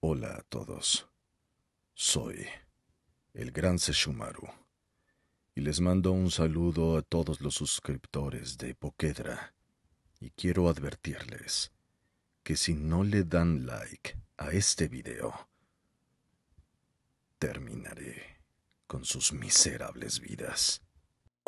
Hola a todos. Soy el Gran Seshumaru y les mando un saludo a todos los suscriptores de Poquedra y quiero advertirles que si no le dan like a este video, terminaré con sus miserables vidas.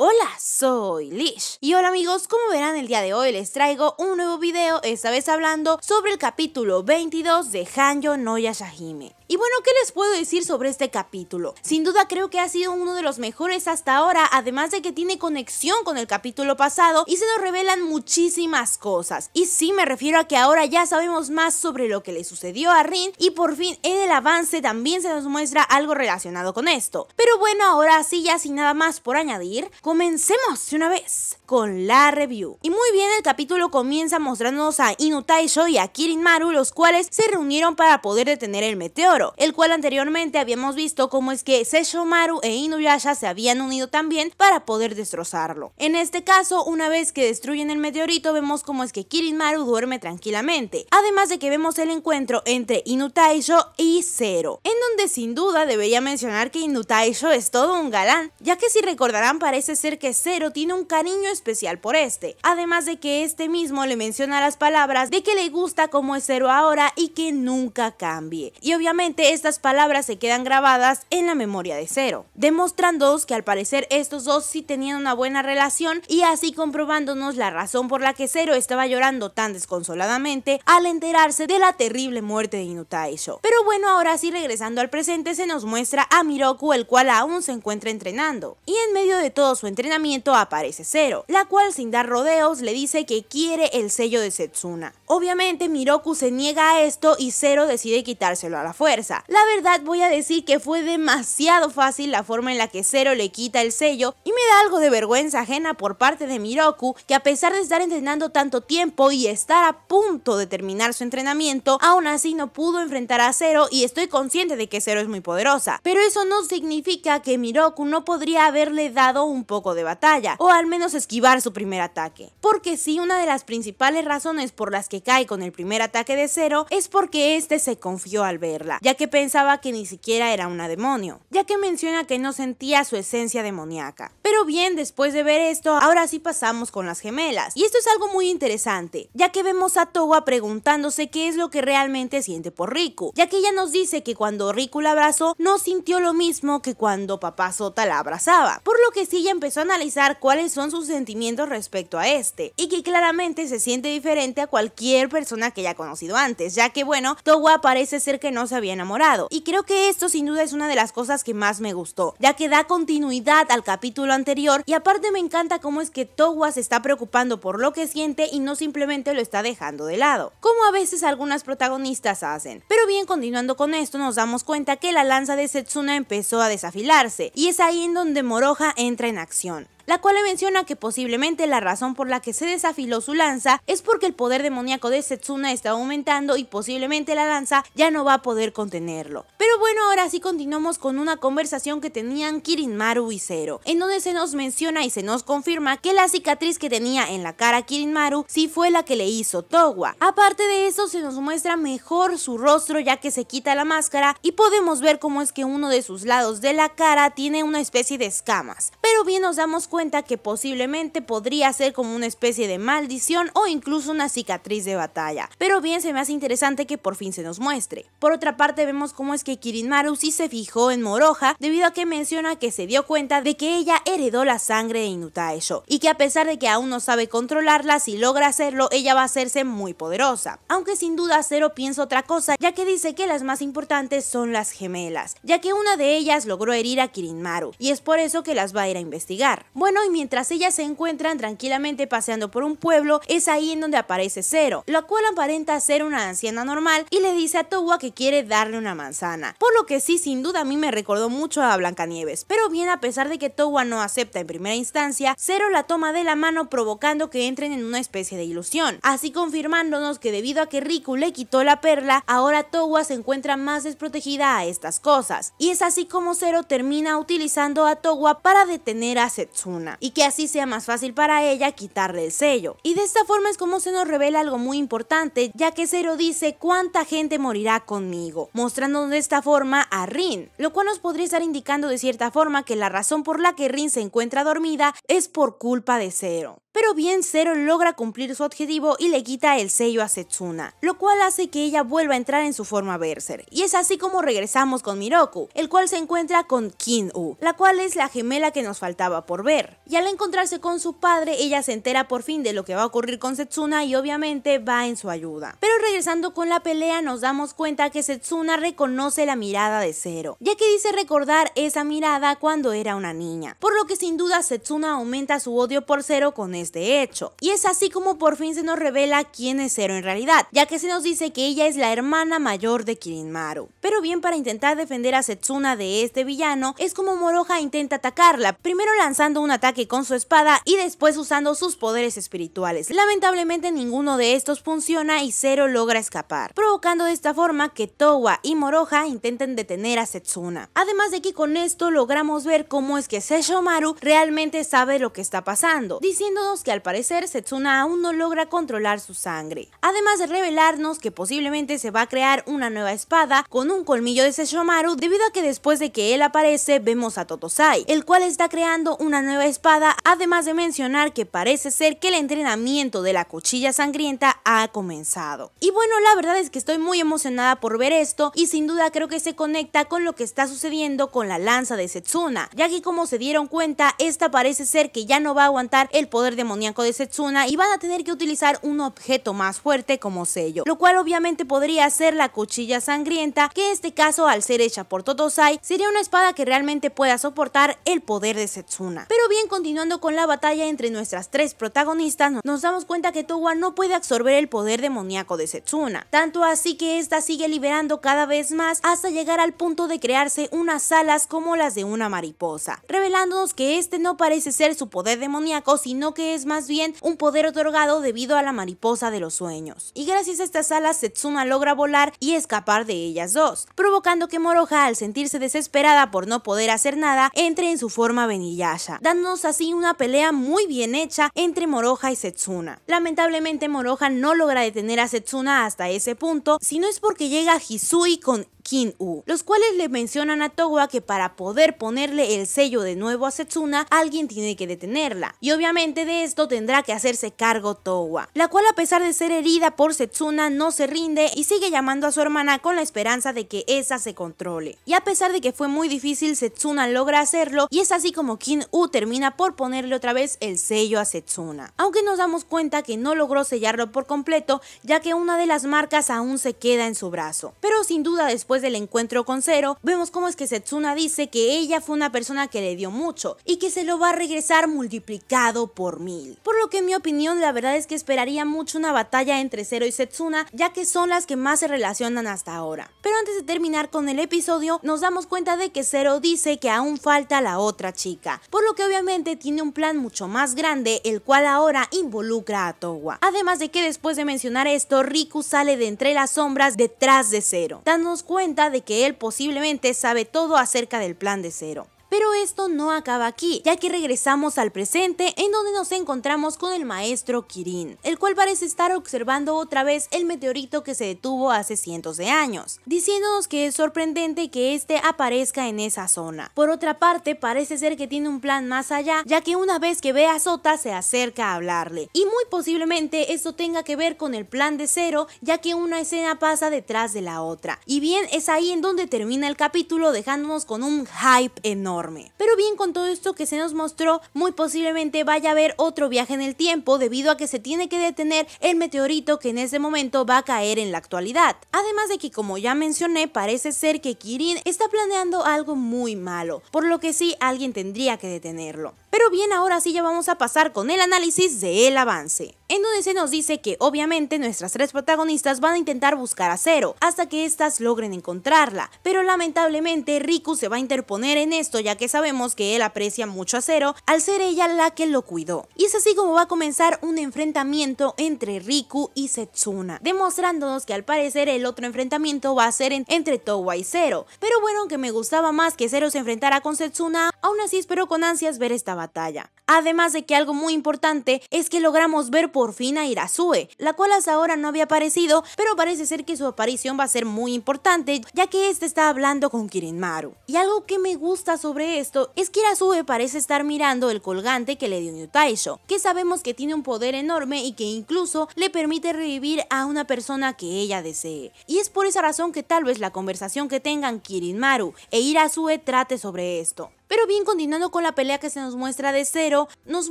Hola, soy Lish. Y hola amigos, como verán el día de hoy les traigo un nuevo video, esta vez hablando sobre el capítulo 22 de Hanjo no Yashahime. Y bueno, ¿qué les puedo decir sobre este capítulo? Sin duda creo que ha sido uno de los mejores hasta ahora, además de que tiene conexión con el capítulo pasado y se nos revelan muchísimas cosas. Y sí me refiero a que ahora ya sabemos más sobre lo que le sucedió a Rin y por fin en el avance también se nos muestra algo relacionado con esto. Pero bueno, ahora sí ya sin nada más por añadir, comencemos de una vez con la review. Y muy bien, el capítulo comienza mostrándonos a Inutaisho y a Kirinmaru, los cuales se reunieron para poder detener el meteoro, el cual anteriormente habíamos visto cómo es que Maru e Inuyasha se habían unido también para poder destrozarlo. En este caso, una vez que destruyen el meteorito, vemos cómo es que Kirinmaru duerme tranquilamente, además de que vemos el encuentro entre Inutaisho y Zero, en donde sin duda debería mencionar que Inutaisho es todo un galán, ya que si recordarán parece ser que Zero tiene un cariño especial por este, además de que este mismo le menciona las palabras de que le gusta como es Zero ahora y que nunca cambie. Y obviamente estas palabras se quedan grabadas en la memoria de Zero, demostrándonos que al parecer estos dos sí tenían una buena relación y así comprobándonos la razón por la que Zero estaba llorando tan desconsoladamente al enterarse de la terrible muerte de Inutaisho. Pero bueno, ahora sí regresando al presente se nos muestra a Miroku el cual aún se encuentra entrenando y en medio de todo su entrenamiento aparece Zero, la cual sin dar rodeos le dice que quiere el sello de Setsuna. Obviamente Miroku se niega a esto y Zero decide quitárselo a la fuerza. La verdad voy a decir que fue demasiado fácil la forma en la que Zero le quita el sello y me da algo de vergüenza ajena por parte de Miroku que a pesar de estar entrenando tanto tiempo y estar a punto de terminar su entrenamiento, aún así no pudo enfrentar a Zero y estoy consciente de que Zero es muy poderosa. Pero eso no significa que Miroku no podría haberle dado un poco de batalla, o al menos esquivar su primer ataque. Porque sí, una de las principales razones por las que cae con el primer ataque de Cero es porque este se confió al verla, ya que pensaba que ni siquiera era una demonio, ya que menciona que no sentía su esencia demoníaca. Pero bien, después de ver esto, ahora sí pasamos con las gemelas, y esto es algo muy interesante, ya que vemos a Towa preguntándose qué es lo que realmente siente por Riku, ya que ella nos dice que cuando Riku la abrazó no sintió lo mismo que cuando papá Sota la abrazaba, por lo que sí ya empezó a analizar cuáles son sus sentimientos respecto a este, y que claramente se siente diferente a cualquier persona que haya conocido antes, ya que bueno, Towa parece ser que no se había enamorado. Y creo que esto sin duda es una de las cosas que más me gustó, ya que da continuidad al capítulo anterior y aparte me encanta cómo es que Towa se está preocupando por lo que siente y no simplemente lo está dejando de lado, como a veces algunas protagonistas hacen. Pero bien, continuando con esto, nos damos cuenta que la lanza de Setsuna empezó a desafilarse y es ahí en donde Moroja entra en acción acción la cual le menciona que posiblemente la razón por la que se desafiló su lanza es porque el poder demoníaco de Setsuna está aumentando y posiblemente la lanza ya no va a poder contenerlo. Pero bueno, ahora sí continuamos con una conversación que tenían Kirinmaru y Zero, en donde se nos menciona y se nos confirma que la cicatriz que tenía en la cara Kirinmaru sí fue la que le hizo Towa. Aparte de eso, se nos muestra mejor su rostro ya que se quita la máscara y podemos ver cómo es que uno de sus lados de la cara tiene una especie de escamas. Pero bien nos damos cuenta cuenta que posiblemente podría ser como una especie de maldición o incluso una cicatriz de batalla. Pero bien, se me hace interesante que por fin se nos muestre. Por otra parte, vemos cómo es que Kirinmaru sí se fijó en moroja, debido a que menciona que se dio cuenta de que ella heredó la sangre de Inutaesho y que a pesar de que aún no sabe controlarla, si logra hacerlo, ella va a hacerse muy poderosa. Aunque sin duda Cero piensa otra cosa, ya que dice que las más importantes son las gemelas, ya que una de ellas logró herir a Kirinmaru y es por eso que las va a ir a investigar bueno, y mientras ellas se encuentran tranquilamente paseando por un pueblo, es ahí en donde aparece Zero Lo cual aparenta ser una anciana normal y le dice a Towa que quiere darle una manzana. Por lo que sí, sin duda a mí me recordó mucho a Blancanieves, pero bien a pesar de que Towa no acepta en primera instancia, Zero la toma de la mano provocando que entren en una especie de ilusión, así confirmándonos que debido a que Riku le quitó la perla, ahora Towa se encuentra más desprotegida a estas cosas. Y es así como Zero termina utilizando a Towa para detener a Setsuna y que así sea más fácil para ella quitarle el sello. Y de esta forma es como se nos revela algo muy importante, ya que Zero dice cuánta gente morirá conmigo, mostrando de esta forma a Rin, lo cual nos podría estar indicando de cierta forma que la razón por la que Rin se encuentra dormida es por culpa de Zero pero bien Zero logra cumplir su objetivo y le quita el sello a Setsuna, lo cual hace que ella vuelva a entrar en su forma Berser. Y es así como regresamos con Miroku, el cual se encuentra con Kinu, la cual es la gemela que nos faltaba por ver. Y al encontrarse con su padre, ella se entera por fin de lo que va a ocurrir con Setsuna y obviamente va en su ayuda. Pero regresando con la pelea nos damos cuenta que Setsuna reconoce la mirada de Zero, ya que dice recordar esa mirada cuando era una niña, por lo que sin duda Setsuna aumenta su odio por Zero con eso de hecho. Y es así como por fin se nos revela quién es Zero en realidad, ya que se nos dice que ella es la hermana mayor de Kirinmaru. Pero bien, para intentar defender a Setsuna de este villano, es como Moroja intenta atacarla, primero lanzando un ataque con su espada y después usando sus poderes espirituales. Lamentablemente ninguno de estos funciona y Zero logra escapar, provocando de esta forma que Towa y Moroja intenten detener a Setsuna. Además de que con esto logramos ver cómo es que Seshomaru realmente sabe lo que está pasando, diciéndonos que al parecer Setsuna aún no logra controlar su sangre. Además de revelarnos que posiblemente se va a crear una nueva espada con un colmillo de Sesshomaru debido a que después de que él aparece vemos a Totosai, el cual está creando una nueva espada además de mencionar que parece ser que el entrenamiento de la cuchilla sangrienta ha comenzado. Y bueno, la verdad es que estoy muy emocionada por ver esto y sin duda creo que se conecta con lo que está sucediendo con la lanza de Setsuna, ya que como se dieron cuenta, esta parece ser que ya no va a aguantar el poder de demoníaco de Setsuna y van a tener que utilizar un objeto más fuerte como sello, lo cual obviamente podría ser la cuchilla sangrienta, que en este caso al ser hecha por Totosai, sería una espada que realmente pueda soportar el poder de Setsuna. Pero bien, continuando con la batalla entre nuestras tres protagonistas, nos damos cuenta que Towa no puede absorber el poder demoníaco de Setsuna, tanto así que esta sigue liberando cada vez más hasta llegar al punto de crearse unas alas como las de una mariposa, revelándonos que este no parece ser su poder demoníaco, sino que es más bien un poder otorgado debido a la mariposa de los sueños. Y gracias a estas alas, Setsuna logra volar y escapar de ellas dos, provocando que Moroja, al sentirse desesperada por no poder hacer nada, entre en su forma Beniyasha, dándonos así una pelea muy bien hecha entre Moroja y Setsuna. Lamentablemente Moroja no logra detener a Setsuna hasta ese punto, si no es porque llega Hisui con Kin-U, los cuales le mencionan a Towa que para poder ponerle el sello de nuevo a Setsuna, alguien tiene que detenerla, y obviamente de esto tendrá que hacerse cargo Towa, la cual a pesar de ser herida por Setsuna no se rinde y sigue llamando a su hermana con la esperanza de que esa se controle. Y a pesar de que fue muy difícil, Setsuna logra hacerlo y es así como Kin-U termina por ponerle otra vez el sello a Setsuna. Aunque nos damos cuenta que no logró sellarlo por completo, ya que una de las marcas aún se queda en su brazo. Pero sin duda después del encuentro con Zero, vemos cómo es que Setsuna dice que ella fue una persona que le dio mucho y que se lo va a regresar multiplicado por mil. Por lo que en mi opinión la verdad es que esperaría mucho una batalla entre Zero y Setsuna ya que son las que más se relacionan hasta ahora. Pero antes de terminar con el episodio nos damos cuenta de que Zero dice que aún falta la otra chica, por lo que obviamente tiene un plan mucho más grande el cual ahora involucra a Towa. Además de que después de mencionar esto Riku sale de entre las sombras detrás de Zero, Danos cuenta de que él posiblemente sabe todo acerca del plan de cero. Pero esto no acaba aquí, ya que regresamos al presente en donde nos encontramos con el maestro Kirin, el cual parece estar observando otra vez el meteorito que se detuvo hace cientos de años, diciéndonos que es sorprendente que este aparezca en esa zona. Por otra parte, parece ser que tiene un plan más allá, ya que una vez que ve a Sota se acerca a hablarle, y muy posiblemente esto tenga que ver con el plan de cero, ya que una escena pasa detrás de la otra. Y bien, es ahí en donde termina el capítulo dejándonos con un hype enorme. Pero bien, con todo esto que se nos mostró, muy posiblemente vaya a haber otro viaje en el tiempo debido a que se tiene que detener el meteorito que en ese momento va a caer en la actualidad. Además de que, como ya mencioné, parece ser que Kirin está planeando algo muy malo, por lo que sí alguien tendría que detenerlo. Pero bien, ahora sí ya vamos a pasar con el análisis De el avance, en donde se nos dice que obviamente nuestras tres protagonistas van a intentar buscar a Cero, hasta que éstas logren encontrarla, pero lamentablemente Riku se va a interponer en esto ya que sabemos que él aprecia mucho a Cero al ser ella la que lo cuidó. Y es así como va a comenzar un enfrentamiento entre Riku y Setsuna, demostrándonos que al parecer el otro enfrentamiento va a ser entre Towa y Cero, pero bueno Aunque me gustaba más que Cero se enfrentara con Setsuna, aún así espero con ansias ver esta batalla. Además de que algo muy importante es que logramos ver por fin a Irasue, la cual hasta ahora no había aparecido, pero parece ser que su aparición va a ser muy importante, ya que este está hablando con Kirinmaru. Y algo que me gusta sobre esto es que Irasue parece estar mirando el colgante que le dio Nyutaisho, que sabemos que tiene un poder enorme y que incluso le permite revivir a una persona que ella desee. Y es por esa razón que tal vez la conversación que tengan Kirinmaru e Irasue trate sobre esto. Pero bien, continuando con la pelea que se nos muestra de cero, nos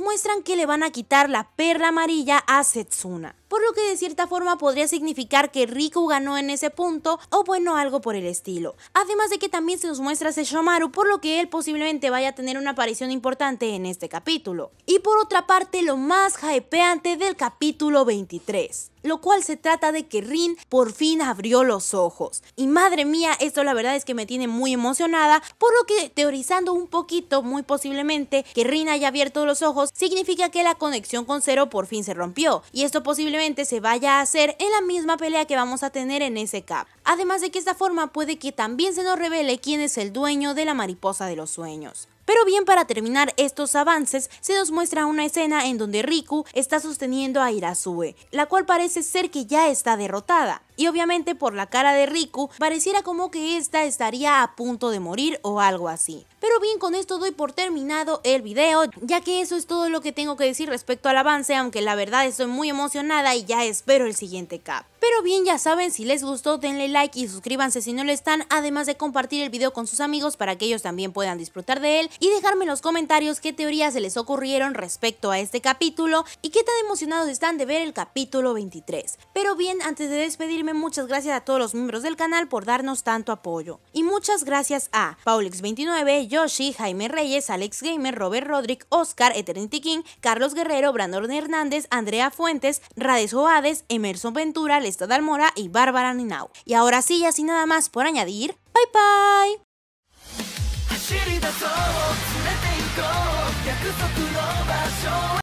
muestran que le van a quitar la perla amarilla a Setsuna. Por lo que de cierta forma podría significar que Riku ganó en ese punto o bueno algo por el estilo. Además de que también se nos muestra Sesshomaru por lo que él posiblemente vaya a tener una aparición importante en este capítulo. Y por otra parte lo más hypeante del capítulo 23 lo cual se trata de que Rin por fin abrió los ojos. Y madre mía, esto la verdad es que me tiene muy emocionada, por lo que teorizando un poquito, muy posiblemente, que Rin haya abierto los ojos, significa que la conexión con Zero por fin se rompió, y esto posiblemente se vaya a hacer en la misma pelea que vamos a tener en ese cap. Además de que esta forma puede que también se nos revele quién es el dueño de la mariposa de los sueños. Pero bien, para terminar estos avances, se nos muestra una escena en donde Riku está sosteniendo a Irasue, la cual parece ser que ya está derrotada y obviamente por la cara de Riku pareciera como que esta estaría a punto de morir o algo así. Pero bien, con esto doy por terminado el video, ya que eso es todo lo que tengo que decir respecto al avance, aunque la verdad estoy muy emocionada y ya espero el siguiente cap. Pero bien, ya saben, si les gustó denle like y suscríbanse si no lo están, además de compartir el video con sus amigos para que ellos también puedan disfrutar de él y dejarme en los comentarios qué teorías se les ocurrieron respecto a este capítulo y qué tan emocionados están de ver el capítulo 23. Pero bien, antes de despedirme muchas gracias a todos los miembros del canal por darnos tanto apoyo. Y muchas gracias a Paulix29, Yoshi, Jaime Reyes, Alex Gamer, Robert Rodrick, Oscar, Eternity King, Carlos Guerrero, Brandon Hernández, Andrea Fuentes, Rades oades Emerson Ventura, lesta Almora y Bárbara Ninau. Y ahora sí, así nada más por añadir, bye bye!